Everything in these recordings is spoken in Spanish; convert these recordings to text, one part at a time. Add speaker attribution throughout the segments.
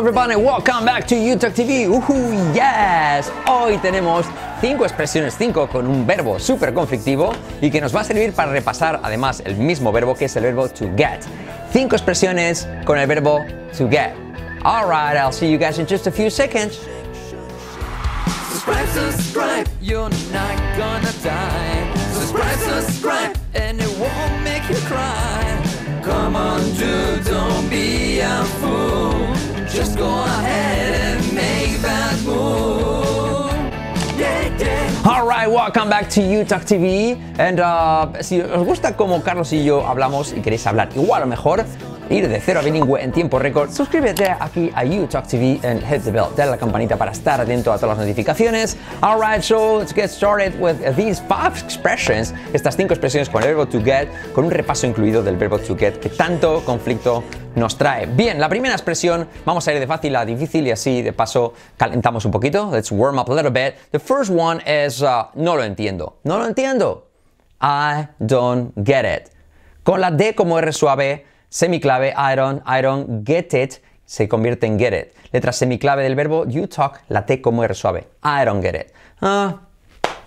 Speaker 1: Hello everybody, welcome back to YouTube TV. Uh -huh, yes. Hoy tenemos 5 expresiones, 5 con un verbo super conflictivo y que nos va a servir para repasar además el mismo verbo que es el verbo to get. 5 expresiones con el verbo to get. Alright, I'll see you guys in just a few seconds. Subscribe, subscribe, you're not gonna die. Subscribe, subscribe, and it won't make you cry. Come on, dude, don't be a fool. Just go ahead and make that move. Yeah, All right, welcome back to UTAC TV. And uh, si os gusta cómo Carlos y yo hablamos y queréis hablar igual o mejor, ir de cero a bilingüe en tiempo récord, suscríbete aquí a YouTube TV and hit the bell, dale a la campanita para estar atento a todas las notificaciones. Alright, so let's get started with these five expressions, estas cinco expresiones con el verbo to get, con un repaso incluido del verbo to get que tanto conflicto nos trae. Bien, la primera expresión, vamos a ir de fácil a difícil y así de paso calentamos un poquito. Let's warm up a little bit. The first one is uh, no lo entiendo. No lo entiendo. I don't get it. Con la D como R suave semiclave iron, iron, get it se convierte en get it. Letra semiclave del verbo you talk, la T como R suave. I don't get it. Ah,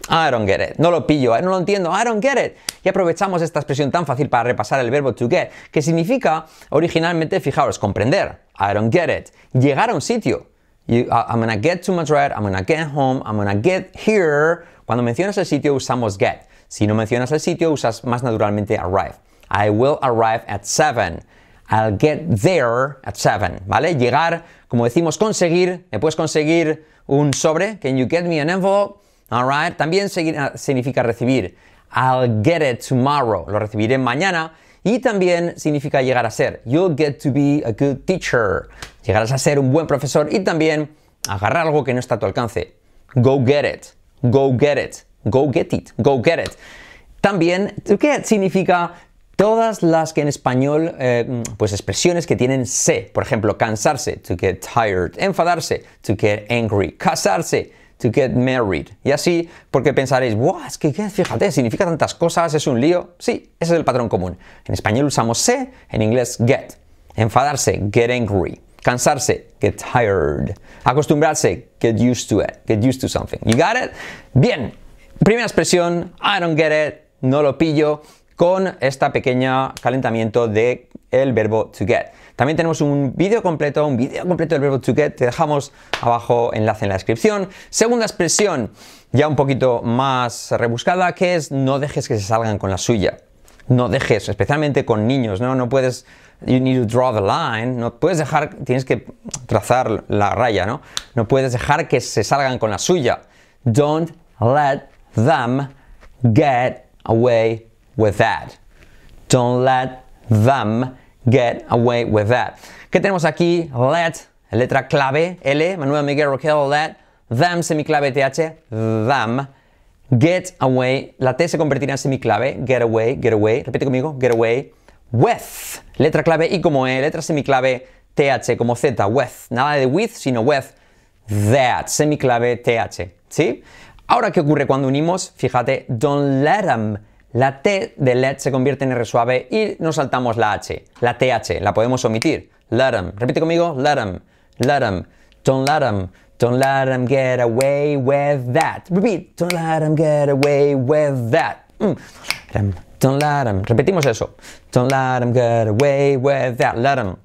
Speaker 1: I don't get it. No lo pillo, ¿eh? no lo entiendo. I don't get it. Y aprovechamos esta expresión tan fácil para repasar el verbo to get, que significa originalmente, fijaos, comprender. I don't get it. Llegar a un sitio. Uh, I'm gonna get to Madrid, I'm gonna get home, I'm gonna get here. Cuando mencionas el sitio usamos get. Si no mencionas el sitio usas más naturalmente arrive. I will arrive at 7. I'll get there at 7, ¿vale? Llegar, como decimos, conseguir, me puedes conseguir un sobre, can you get me an envelope? right. también ah, significa recibir. I'll get it tomorrow, lo recibiré mañana. Y también significa llegar a ser. You'll get to be a good teacher. Llegarás a ser un buen profesor y también agarrar algo que no está a tu alcance. Go get it. Go get it. Go get it. Go get it. También to get significa todas las que en español, eh, pues expresiones que tienen se, por ejemplo, cansarse, to get tired, enfadarse, to get angry, casarse, to get married. Y así, porque pensaréis, wow, es que fíjate, significa tantas cosas, es un lío. Sí, ese es el patrón común. En español usamos se, en inglés get. Enfadarse, get angry. Cansarse, get tired. Acostumbrarse, get used to it, get used to something. You got it? Bien. Primera expresión, I don't get it, no lo pillo con este pequeño calentamiento de el verbo to get. También tenemos un vídeo completo, un vídeo completo del verbo to get, te dejamos abajo enlace en la descripción. Segunda expresión, ya un poquito más rebuscada, que es no dejes que se salgan con la suya. No dejes, especialmente con niños, ¿no? No puedes, you need to draw the line, no puedes dejar, tienes que trazar la raya, ¿no? No puedes dejar que se salgan con la suya. Don't let them get away with that. Don't let them get away with that. ¿Qué tenemos aquí? Let, letra clave, L, Manuel Miguel Roquel, let them, semiclave TH, them, get away, la T se convertirá en semiclave, get away, get away, repite conmigo, get away, with, letra clave y como E, letra semiclave TH como Z, with, nada de with, sino with, that, semiclave TH, ¿sí? Ahora, ¿qué ocurre cuando unimos? Fíjate, don't let them la T de let se convierte en R suave y nos saltamos la H. La TH la podemos omitir. Let em. Repite conmigo. Let em. Let em. Don't let em. Don't let them get away with that. Repeat. Don't let get away with that. Mm. Don't let Repetimos eso. Don't let get away with that. Let them.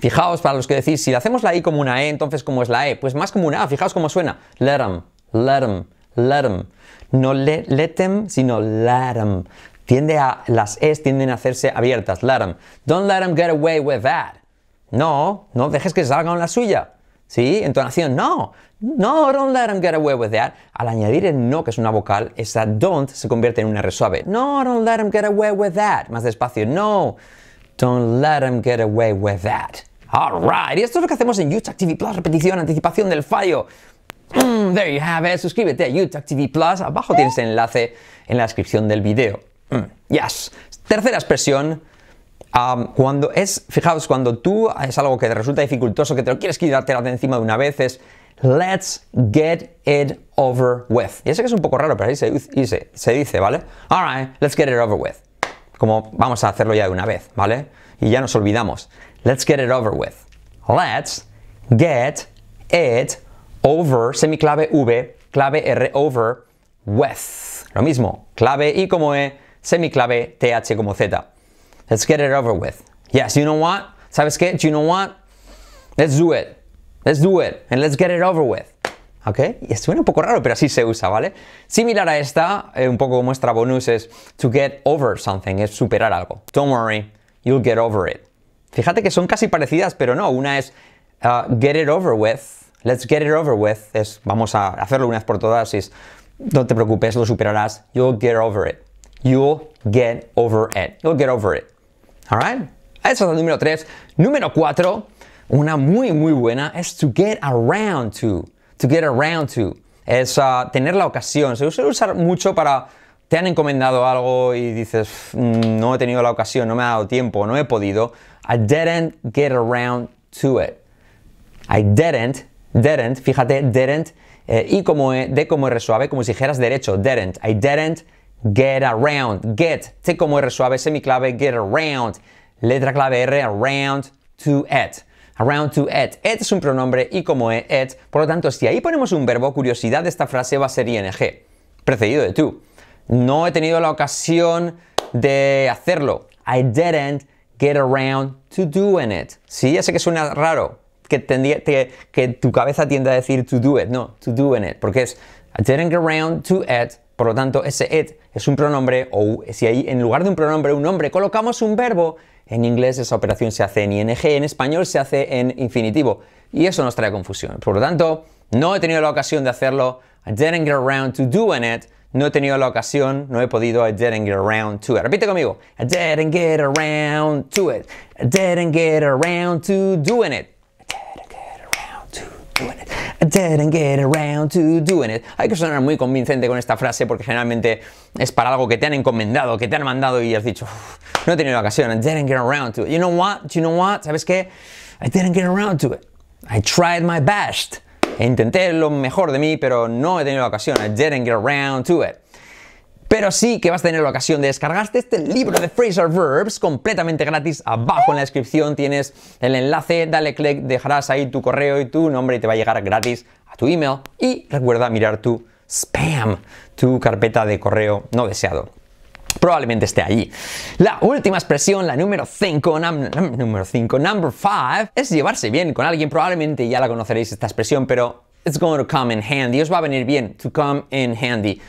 Speaker 1: Fijaos para los que decís, si hacemos la I como una E, entonces ¿cómo es la E? Pues más como una A. Fijaos cómo suena. Let them. Let them let No let them, sino let them. Tiende a, las es tienden a hacerse abiertas. Let Don't let them get away with that. No, no dejes que salga la suya. ¿Sí? Entonación, no. No, don't let them get away with that. Al añadir el no, que es una vocal, esa don't se convierte en una R suave. No, don't let them get away with that. Más despacio, no. Don't let them get away with that. Alright, y esto es lo que hacemos en YouTube Activity Plus, repetición, anticipación del fallo. Mm, there you have it. Suscríbete a YouTube TV Plus. Abajo tienes el enlace en la descripción del video. Mm, yes. Tercera expresión. Um, cuando es, fijaos, cuando tú es algo que te resulta dificultoso, que te lo quieres quitarte la de encima de una vez, es let's get it over with. Y sé que es un poco raro, pero ahí se, dice, ¿vale? Alright, let's get it over with. Como vamos a hacerlo ya de una vez, ¿vale? Y ya nos olvidamos. Let's get it over with. Let's get it Over over, semiclave V, clave R over, with. Lo mismo, clave I como E, semiclave TH como Z. Let's get it over with. Yes, you know what? ¿Sabes qué? you know what? Let's do it. Let's do it. And let's get it over with. ¿Ok? Y suena un poco raro, pero así se usa, ¿vale? Similar a esta, eh, un poco como extra bonus, es to get over something, es superar algo. Don't worry, you'll get over it. Fíjate que son casi parecidas, pero no, una es uh, get it over with Let's get it over with vamos a hacerlo una vez por todas no te preocupes, lo superarás. You'll get over it. You'll get over it. You'll get over it. right? Eso es el número 3. Número 4, una muy muy buena, es to get around to. To get around to. Es ah, tener la ocasión. Se suele usar mucho para te han encomendado algo y dices, mm, no he tenido la ocasión, no me ha dado tiempo, no he podido. I didn't get around to it. I didn't Didn't, fíjate, didn't, eh, y como e, D como R suave, como si dijeras derecho, didn't. I didn't get around. Get, T como R suave, semiclave, get around. Letra clave R, around to it. Around to it. At es un pronombre y como E, at. Por lo tanto, si ahí ponemos un verbo, curiosidad, esta frase va a ser ing, precedido de tú. No he tenido la ocasión de hacerlo. I didn't get around to doing it. Sí, ya sé que suena raro, que, tu cabeza tiende a decir to do it, no, to do in it, porque es I didn't get around to it, por lo tanto ese it es un pronombre o si ahí en lugar de un pronombre un nombre colocamos un verbo, en inglés esa operación se hace en ing, en español se hace en infinitivo y eso nos trae confusión. Por lo tanto, no he tenido la ocasión de hacerlo, I didn't get around to doing it, no he tenido la ocasión, no he podido, I didn't get around to it. Repite conmigo, I didn't get around to it, I didn't get around to doing it didn't get around to doing it. Hay que sonar muy convincente con esta frase porque generalmente es para algo que te han encomendado, que te han mandado y has dicho, no he tenido la ocasión, I didn't get around to it. You know what? You know what? ¿Sabes qué? I didn't get around to it. I tried my best. Intenté lo mejor de mí, pero no he tenido ocasión. I didn't get around to it pero sí que vas a tener la ocasión de descargarte este libro de Fraser Verbs completamente gratis. Abajo en la descripción tienes el enlace, dale click, dejarás ahí tu correo y tu nombre y te va a llegar gratis a tu email. Y recuerda mirar tu spam, tu carpeta de correo no deseado probablemente esté allí. La última expresión, la número 5, número 5, number 5, es llevarse bien con alguien. Probablemente ya la conoceréis esta expresión, pero it's going to come in handy. Os va a venir bien, to come in handy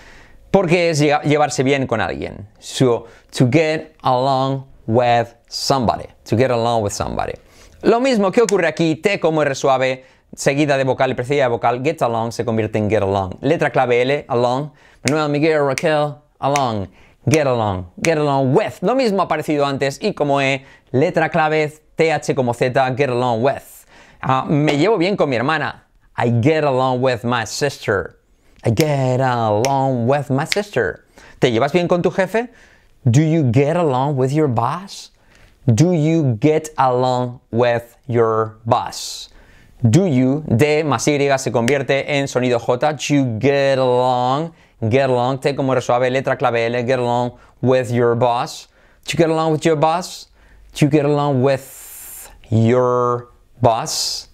Speaker 1: porque es llevarse bien con alguien. So, to get along with somebody. To get along with somebody. Lo mismo que ocurre aquí, T como R suave, seguida de vocal y precedida de vocal, get along se convierte en get along. Letra clave L, along. Manuel, Miguel, Raquel, along. Get along, get along with. Lo mismo ha aparecido antes y como E, letra clave TH como Z, get along with. Ah, me llevo bien con mi hermana. I get along with my sister. I get along with my sister. ¿Te llevas bien con tu jefe? Do you get along with your boss? Do you get along with your boss? Do you, D más Y se convierte en sonido J. Do you get along, get along, T como R suave, letra clave L, get along with your boss. Do you get along with your boss? Do you get along with your boss?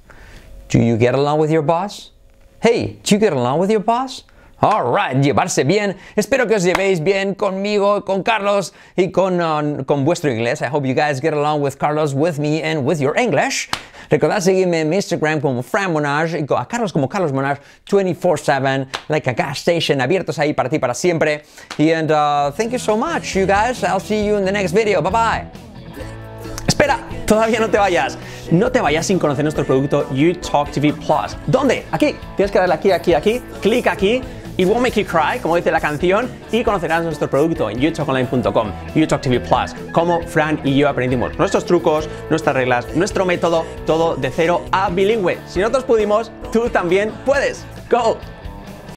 Speaker 1: Do you get along with your boss? Hey, do you get along with your boss? Alright, llevarse bien. Espero que os llevéis bien conmigo, con Carlos y con, um, con vuestro inglés. I hope you guys get along with Carlos, with me and with your English. Recordad seguirme en Instagram como Fran Monage y a Carlos como Carlos Monage 24-7, like a gas station, abiertos ahí para ti para siempre. And uh, thank you so much, you guys. I'll see you in the next video. Bye bye. Espera, Todavía no te vayas. No te vayas sin conocer nuestro producto UTalk TV Plus. ¿Dónde? Aquí. Tienes que darle aquí, aquí, aquí. Clic aquí. y won't make you cry, como dice la canción, y conocerás nuestro producto en youtalkonline.com, Utalk TV Plus, como Fran y yo aprendimos nuestros trucos, nuestras reglas, nuestro método, todo de cero a bilingüe. Si nosotros pudimos, tú también puedes. ¡Go!